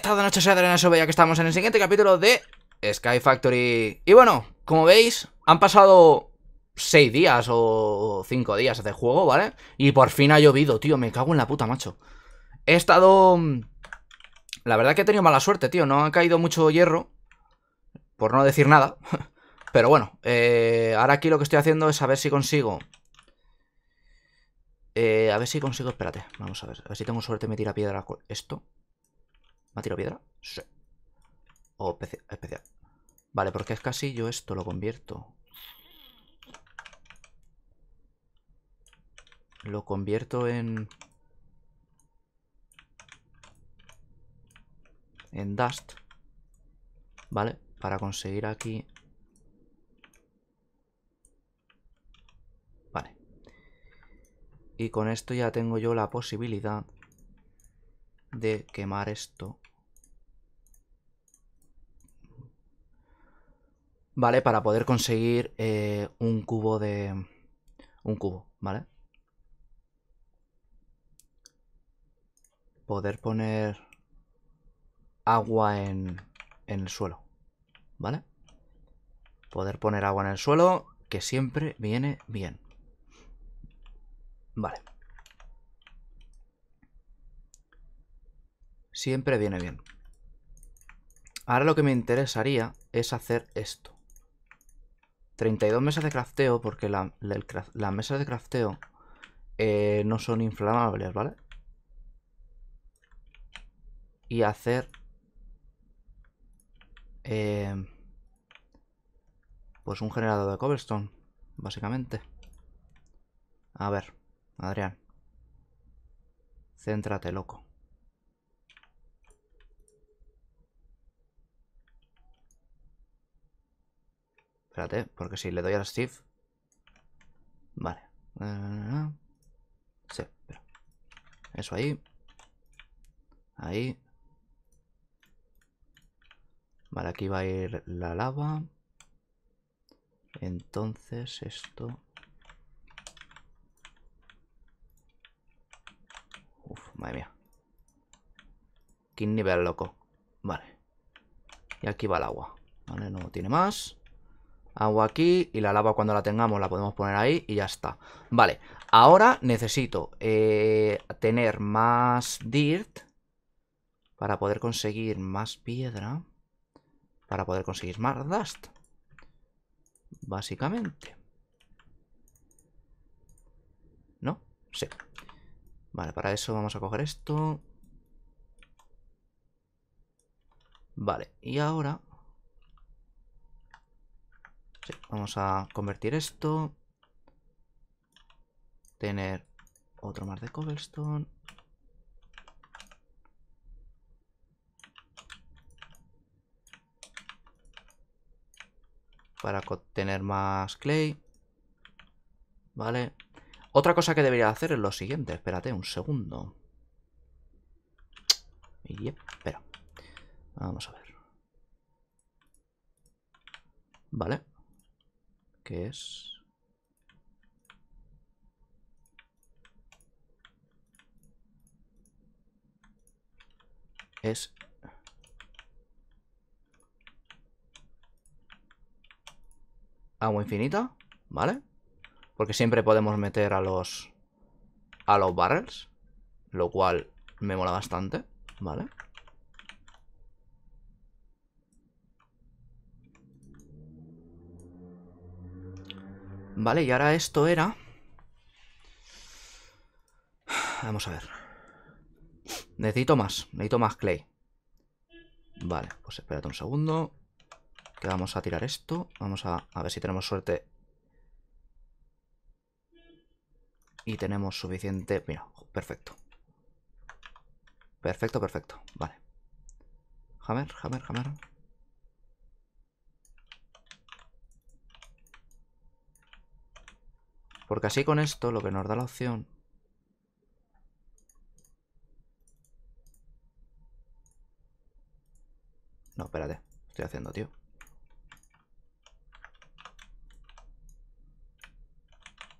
estado noche soy eso ya que estamos en el siguiente capítulo de Sky Factory. Y bueno, como veis, han pasado 6 días o 5 días de juego, ¿vale? Y por fin ha llovido, tío, me cago en la puta, macho. He estado... Mm, la verdad que he tenido mala suerte, tío, no ha caído mucho hierro, por no decir nada. Pero bueno, eh, ahora aquí lo que estoy haciendo es a ver si consigo... Eh, a ver si consigo, espérate, vamos a ver, a ver si tengo suerte de me tira piedra esto. ¿Me ha tirado piedra? Sí. O especial. Vale, porque es casi yo esto lo convierto. Lo convierto en... En Dust. ¿Vale? Para conseguir aquí... Vale. Y con esto ya tengo yo la posibilidad de quemar esto. ¿vale? Para poder conseguir eh, un cubo de... Un cubo, ¿vale? Poder poner agua en, en el suelo, ¿vale? Poder poner agua en el suelo, que siempre viene bien. Vale. Siempre viene bien. Ahora lo que me interesaría es hacer esto. 32 mesas de crafteo, porque las mesas de crafteo eh, no son inflamables, ¿vale? Y hacer... Eh, pues un generador de cobblestone, básicamente. A ver, Adrián. Céntrate, loco. porque si le doy al shift... Vale. Ah, Eso ahí. Ahí. Vale, aquí va a ir la lava. Entonces esto... Uf, madre mía. Qué nivel loco. Vale. Y aquí va el agua. Vale, no tiene más. Agua aquí y la lava cuando la tengamos la podemos poner ahí y ya está. Vale, ahora necesito eh, tener más dirt para poder conseguir más piedra. Para poder conseguir más dust. Básicamente. ¿No? Sí. Vale, para eso vamos a coger esto. Vale, y ahora Vamos a convertir esto. Tener otro más de cobblestone. Para tener más clay. Vale. Otra cosa que debería hacer es lo siguiente. Espérate un segundo. Y espera. Vamos a ver. Vale es... Es... Agua infinita, ¿vale? Porque siempre podemos meter a los... A los barrels. Lo cual me mola bastante, ¿vale? vale Vale, y ahora esto era... Vamos a ver. Necesito más, necesito más clay. Vale, pues espérate un segundo. Que vamos a tirar esto. Vamos a, ver si tenemos suerte. Y tenemos suficiente... Mira, perfecto. Perfecto, perfecto. Vale. Hammer, hammer, hammer. Porque así con esto lo que nos da la opción No, espérate. Estoy haciendo, tío.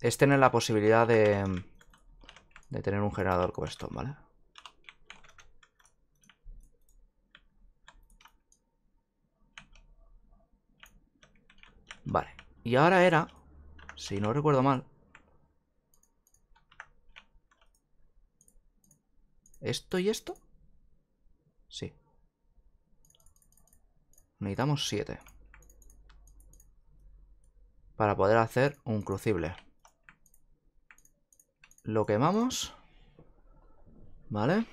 Es tener la posibilidad de... De tener un generador Como esto, ¿vale? Vale. Y ahora era... Si no recuerdo mal... ¿Esto y esto? Sí. Necesitamos 7. Para poder hacer un crucible. Lo quemamos. ¿Vale?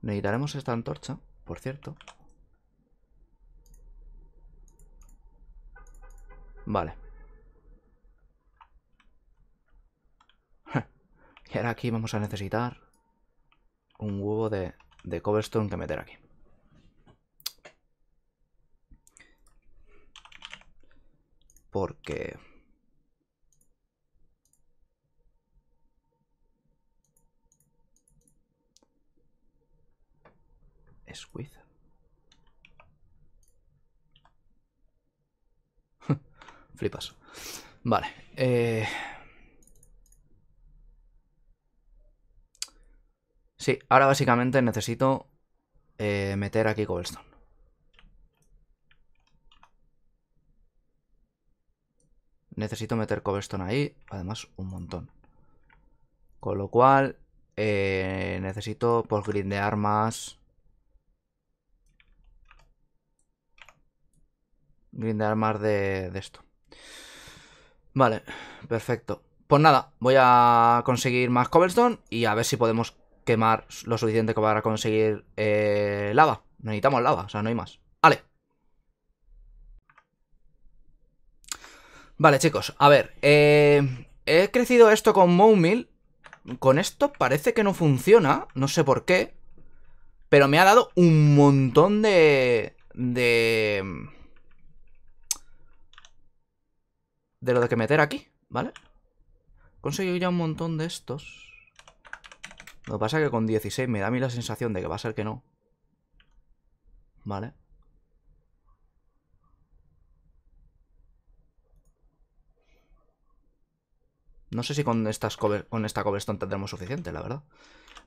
Necesitaremos esta antorcha, por cierto. Vale. ahora aquí vamos a necesitar un huevo de, de cobblestone que meter aquí. Porque... Squid. Flipas. Vale. Eh... Sí, ahora básicamente necesito eh, meter aquí cobblestone. Necesito meter cobblestone ahí, además un montón. Con lo cual, eh, necesito por pues, grindear más... Grindear más de, de esto. Vale, perfecto. Pues nada, voy a conseguir más cobblestone y a ver si podemos quemar lo suficiente para conseguir eh, lava. Necesitamos lava, o sea, no hay más. Vale. Vale, chicos, a ver. Eh, he crecido esto con Mowmill. Con esto parece que no funciona, no sé por qué. Pero me ha dado un montón de... De... De lo de que meter aquí, ¿vale? Conseguí ya un montón de estos. Lo que pasa que con 16 me da a mí la sensación de que va a ser que no. Vale. No sé si con, esta cobblestone tendremos suficiente, la verdad.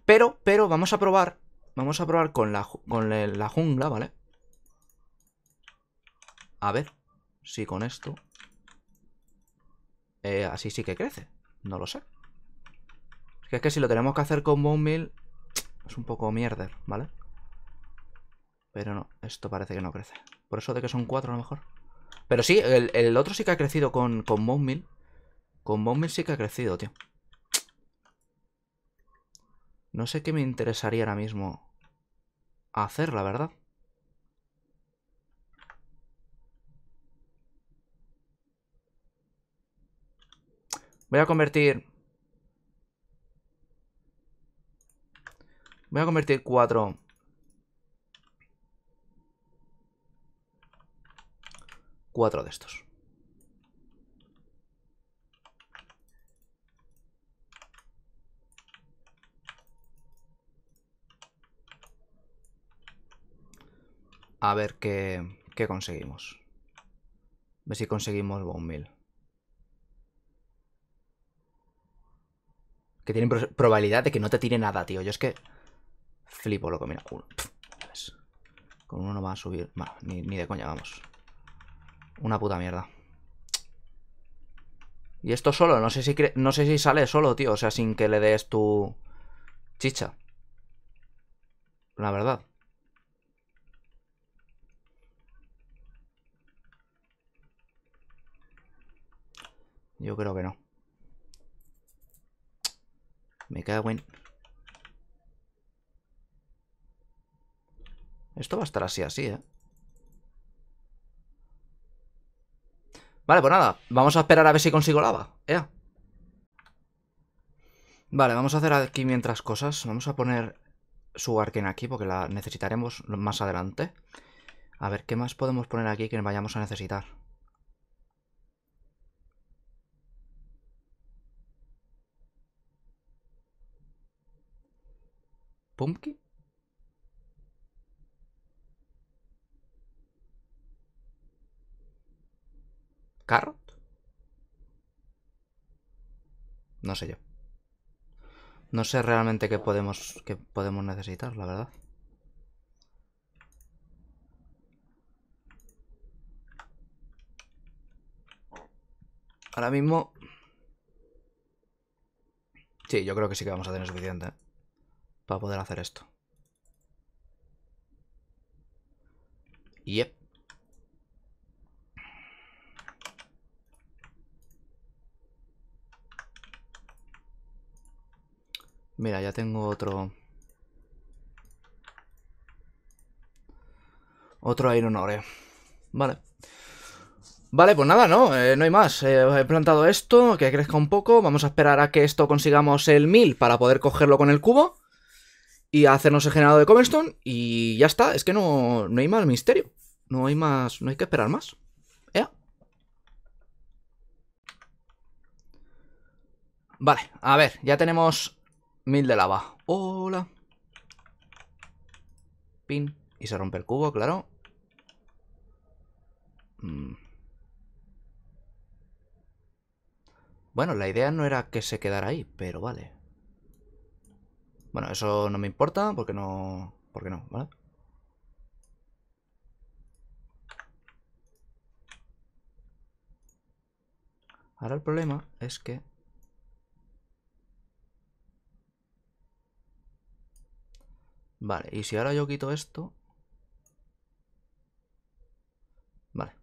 Pero, pero, vamos a probar. Vamos a probar con la, la jungla, ¿vale? A ver si con esto... Eh, así sí que crece. No lo sé que es que si lo tenemos que hacer con bone meal, es un poco mierder, ¿vale? Pero no, esto parece que no crece. Por eso de que son cuatro a lo mejor. Pero sí, el, otro sí que ha crecido con, con bone Con bone sí que ha crecido, tío. No sé qué me interesaría ahora mismo hacer, la verdad. Voy a convertir Voy a convertir cuatro. cuatro de estos. A ver qué, conseguimos. A ver si conseguimos mil. Que tienen probabilidad de que no te tire nada, tío. Yo es que Flipo, loco, mira. Con uno no va a subir. Bueno, ni, de coña, vamos. Una puta mierda. Y esto solo, no sé si no sé si sale solo, tío. O sea, sin que le des tu chicha. La verdad. Yo creo que no. Me queda en... Esto va a estar así, así, ¿eh? Vale, pues nada. Vamos a esperar a ver si consigo lava. ¡Ea! Vale, vamos a hacer aquí mientras cosas. Vamos a poner su arquen aquí porque la necesitaremos más adelante. A ver, ¿qué más podemos poner aquí que vayamos a necesitar? ¿Pumpkin? ¿Carrot? No sé yo. No sé realmente qué podemos, qué podemos necesitar, la verdad. Ahora mismo... Sí, yo creo que sí que vamos a tener suficiente ¿eh? para poder hacer esto. Yep. Mira, ya tengo otro... Otro Iron Ore. Vale. Vale, pues nada, no, eh, no hay más. Eh, he plantado esto, que crezca un poco. Vamos a esperar a que esto consigamos el 1000 para poder cogerlo con el cubo. Y hacernos el generado de cobblestone. Y ya está, es que no, no hay más misterio. No hay más, no hay que esperar más. ¿Ea? Vale, a ver, ya tenemos Mil de lava. Hola. Pin. Y se rompe el cubo, claro. Mm. Bueno, la idea no era que se quedara ahí, pero vale. Bueno, eso no me importa porque no... Porque no, ¿vale? Ahora el problema es que... Vale, y si ahora yo quito esto... Vale.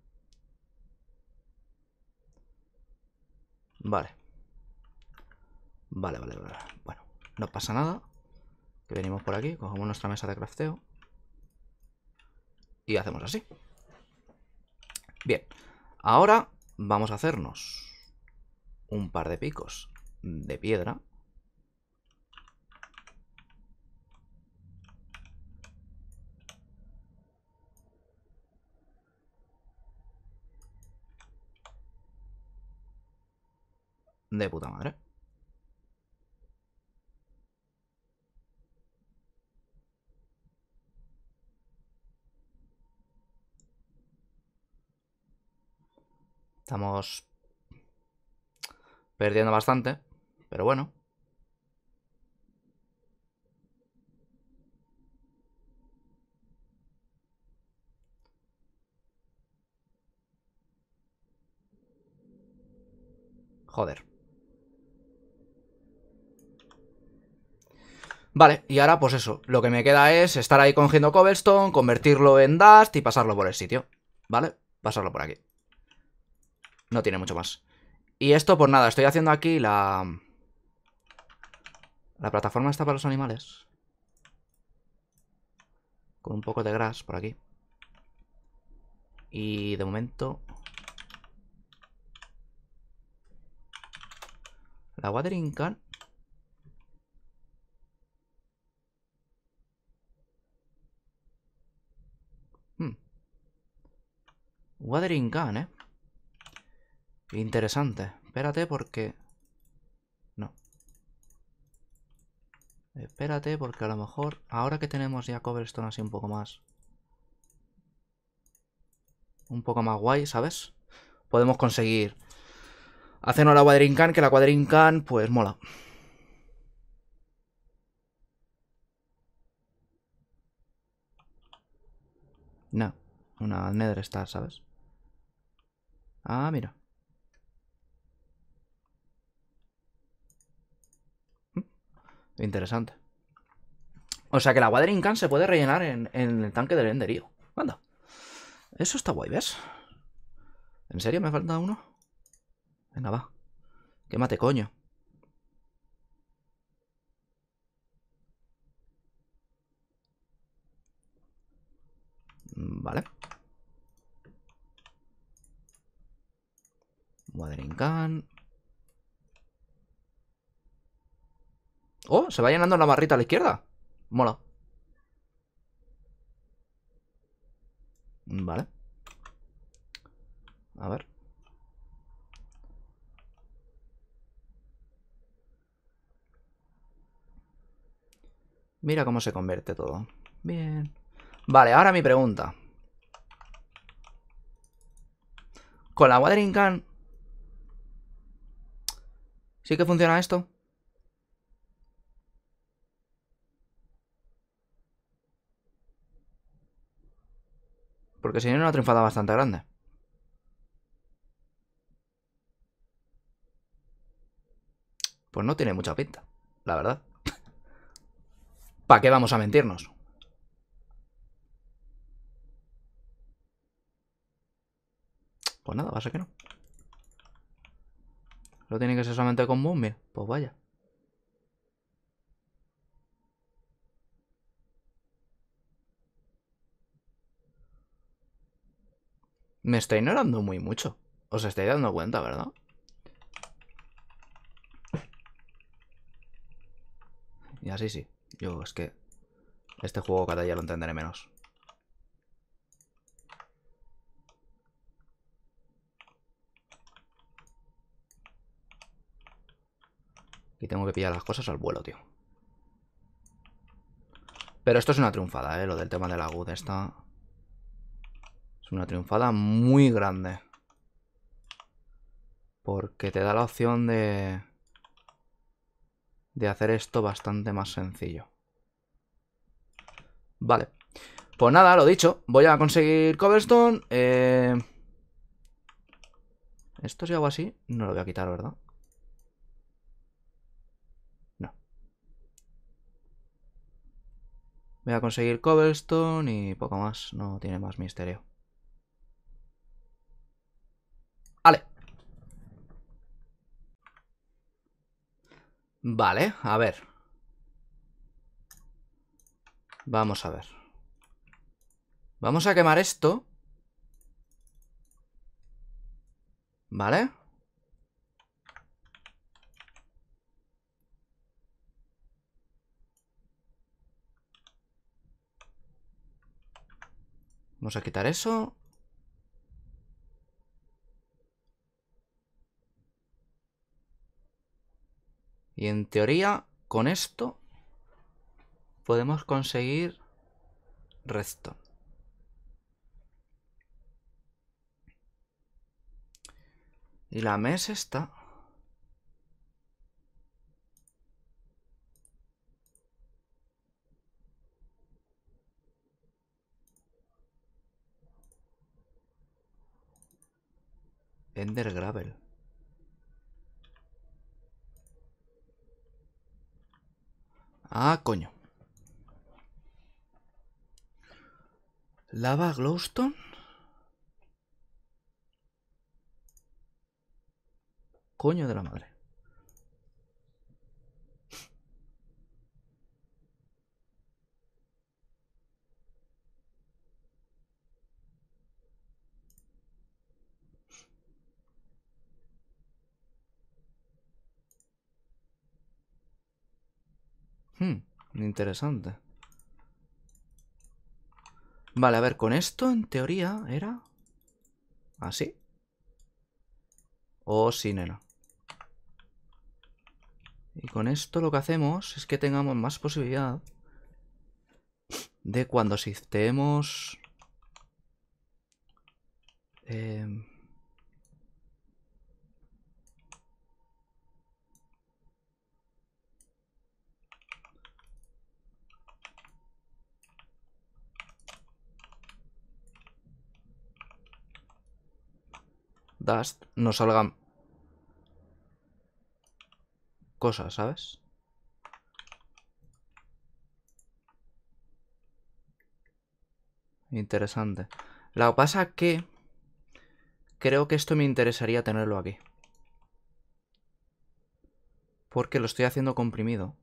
Vale. Vale, vale, vale. Bueno, no pasa nada. Que venimos por aquí, cogemos nuestra mesa de crafteo. Y hacemos así. Bien. Ahora vamos a hacernos un par de picos de piedra. De puta madre. Estamos perdiendo bastante, pero bueno. Joder. Vale, y ahora pues eso, lo que me queda es estar ahí cogiendo cobblestone, convertirlo en dust y pasarlo por el sitio. ¿Vale? Pasarlo por aquí. No tiene mucho más. Y esto, por pues nada, estoy haciendo aquí la... La plataforma está para los animales. Con un poco de grass por aquí. Y de momento... La watering can Watering Khan, ¿eh? Interesante. Espérate porque... No. Espérate porque a lo mejor... Ahora que tenemos ya Coverstone así un poco más... Un poco más guay, ¿sabes? Podemos conseguir... Hacernos la Watering Khan que la Watering Can, pues mola. No. Una Nether Star, ¿sabes? Ah, mira. Mm. Interesante. O sea que la Wuthering Can se puede rellenar en, el tanque del Enderío. Anda. Eso está guay, ¿ves? ¿En serio me falta uno? Venga, va. Quémate, coño. Mm, vale. Wadrincan. Oh, se va llenando la barrita a la izquierda. Mola. Mm, vale. A ver. Mira cómo se convierte todo. Bien. Vale, ahora mi pregunta. Con la Watering ¿Sí que funciona esto? Porque si no, una triunfada bastante grande. Pues no tiene mucha pinta, la verdad. ¿Para qué vamos a mentirnos? Pues nada, va a que no. Lo tiene que ser solamente con Moonbeam. Pues vaya. Me estoy ignorando muy mucho. Os estáis dando cuenta, ¿verdad? Y así sí. Yo es que este juego cada día lo entenderé menos. tengo que pillar las cosas al vuelo, tío. Pero esto es una triunfada, ¿eh? Lo del tema de la guda esta. Es una triunfada muy grande. Porque te da la opción de... De hacer esto bastante más sencillo. Vale. Pues nada, lo dicho. Voy a conseguir cobblestone eh. Esto si hago así, no lo voy a quitar, ¿verdad? Voy a conseguir cobblestone y poco más. No tiene más misterio. Vale. Vale, a ver. Vamos a ver. Vamos a quemar esto. ¿Vale? Vamos a quitar eso. Y en teoría, con esto podemos conseguir resto. Y la mesa está. Gravel. Ah, coño. Lava Glowstone. Coño de la madre. interesante. Vale, a ver, con esto en teoría era... ¿Así? O sin sí, Y con esto lo que hacemos es que tengamos más posibilidad de cuando sisteemos... Eh... Dust no salgan cosas, ¿sabes? Interesante. Lo que pasa que creo que esto me interesaría tenerlo aquí. Porque lo estoy haciendo comprimido.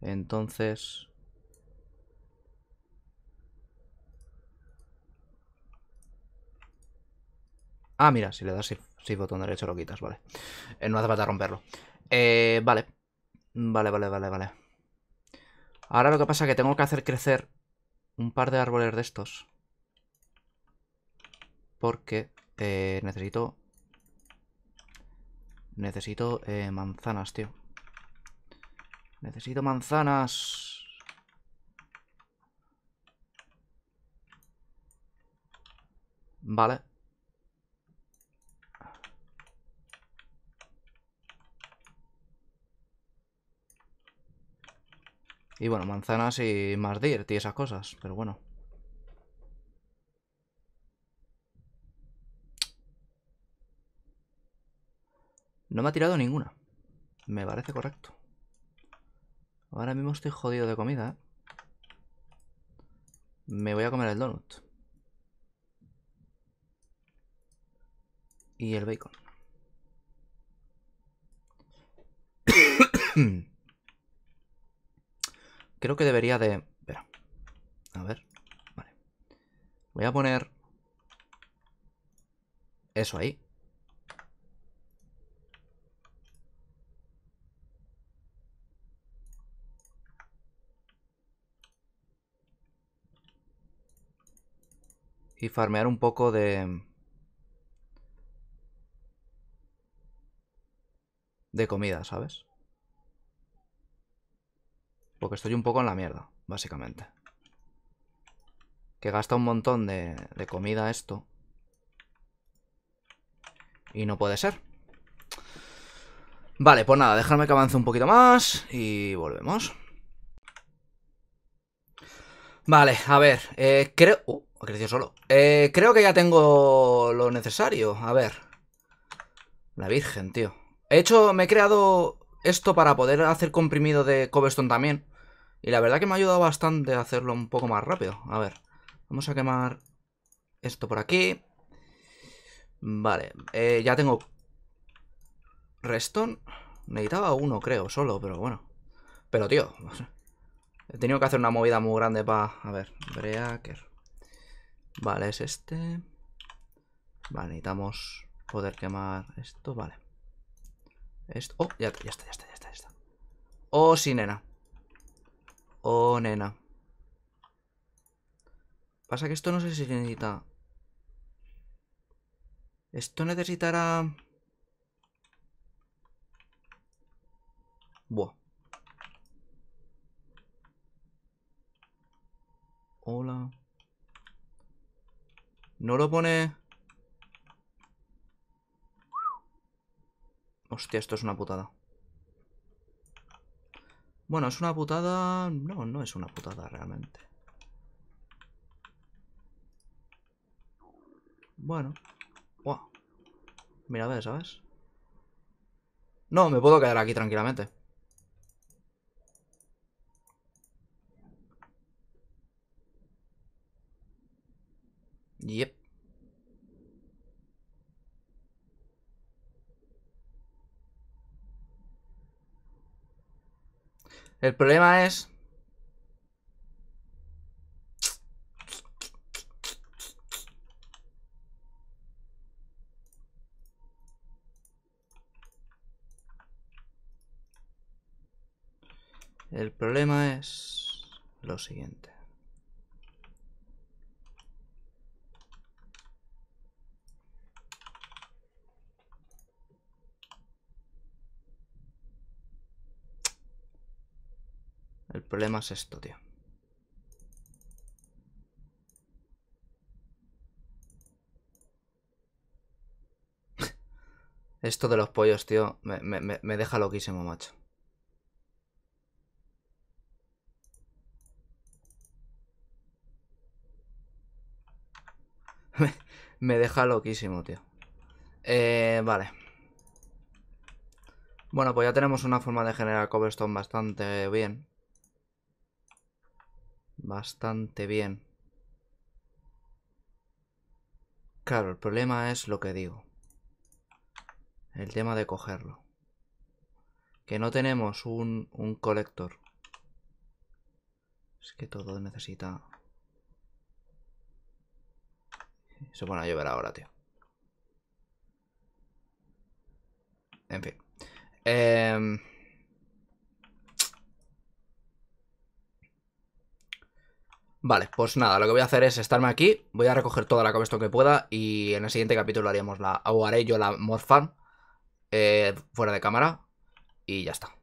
Entonces... Ah, mira, si le das si botón derecho lo quitas, vale. Eh, no hace falta romperlo. Eh, vale. Vale, vale, vale, vale. Ahora lo que pasa es que tengo que hacer crecer un par de árboles de estos. Porque eh, necesito... Necesito manzanas, tío. Necesito manzanas. Vale. Y bueno, manzanas y más dirt y esas cosas, pero bueno. No me ha tirado ninguna. Me parece correcto. Ahora mismo estoy jodido de comida, ¿eh? Me voy a comer el donut. Y el bacon. Creo que debería de... Espera. A ver. Vale. Voy a poner... Eso ahí. Y farmear un poco de... De comida, ¿sabes? Porque estoy un poco en la mierda, básicamente. Que gasta un montón de, comida esto. Y no puede ser. Vale, pues nada, déjame que avance un poquito más y volvemos. Vale, a ver, eh, creo... Uh, solo. Eh, creo que ya tengo lo necesario. A ver. La virgen, tío. He hecho, me he creado esto para poder hacer comprimido de cobblestone también. Y la verdad que me ha ayudado bastante a hacerlo un poco más rápido. A ver, vamos a quemar esto por aquí. Vale, eh, ya tengo Reston. Necesitaba uno, creo, solo, pero bueno. Pero, tío, he tenido que hacer una movida muy grande para... A ver, Breaker. Vale, es este. Vale, necesitamos poder quemar esto, vale. Esto... Oh, ya, está, ya está, ya está, ya está. Oh, sinena nena. Oh, nena. Pasa que esto no sé si necesita... Esto necesitará... Buah. Hola. No lo pone... Hostia, esto es una putada. Bueno, es una putada... No, no es una putada realmente. Bueno. Mira, a ver, ¿sabes? No, me puedo quedar aquí tranquilamente. Yep. El problema es... El problema es lo siguiente. problema es esto, tío. Esto de los pollos, tío, me, deja loquísimo, macho. me deja loquísimo, tío. Eh, vale. Bueno, pues ya tenemos una forma de generar cobblestone bastante bien bastante bien. Claro, el problema es lo que digo. El tema de cogerlo. Que no tenemos un, un colector. Es que todo necesita... Se van a llover ahora, tío. En fin. Em, Vale, pues nada, lo que voy a hacer es estarme aquí, voy a recoger toda la cabeza que pueda y en el siguiente capítulo haríamos la, o haré yo la morphan eh, fuera de cámara y ya está.